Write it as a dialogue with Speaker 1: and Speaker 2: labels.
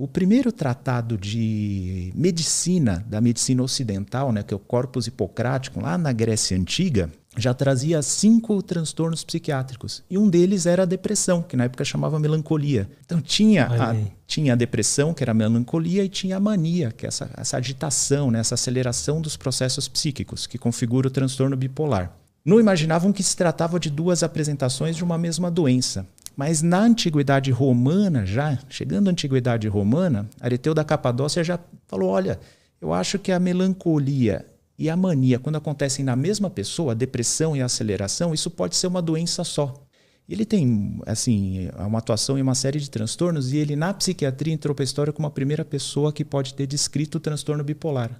Speaker 1: O primeiro tratado de medicina, da medicina ocidental, né, que é o Corpus Hipocrático, lá na Grécia Antiga, já trazia cinco transtornos psiquiátricos. E um deles era a depressão, que na época chamava melancolia. Então tinha a, tinha a depressão, que era a melancolia, e tinha a mania, que é essa, essa agitação, né, essa aceleração dos processos psíquicos, que configura o transtorno bipolar. Não imaginavam que se tratava de duas apresentações de uma mesma doença. Mas na antiguidade romana, já chegando à antiguidade romana, Areteu da Capadócia já falou: olha, eu acho que a melancolia e a mania, quando acontecem na mesma pessoa, a depressão e a aceleração, isso pode ser uma doença só. Ele tem, assim, é uma atuação em uma série de transtornos e ele, na psiquiatria, entrou para a história como a primeira pessoa que pode ter descrito o transtorno bipolar.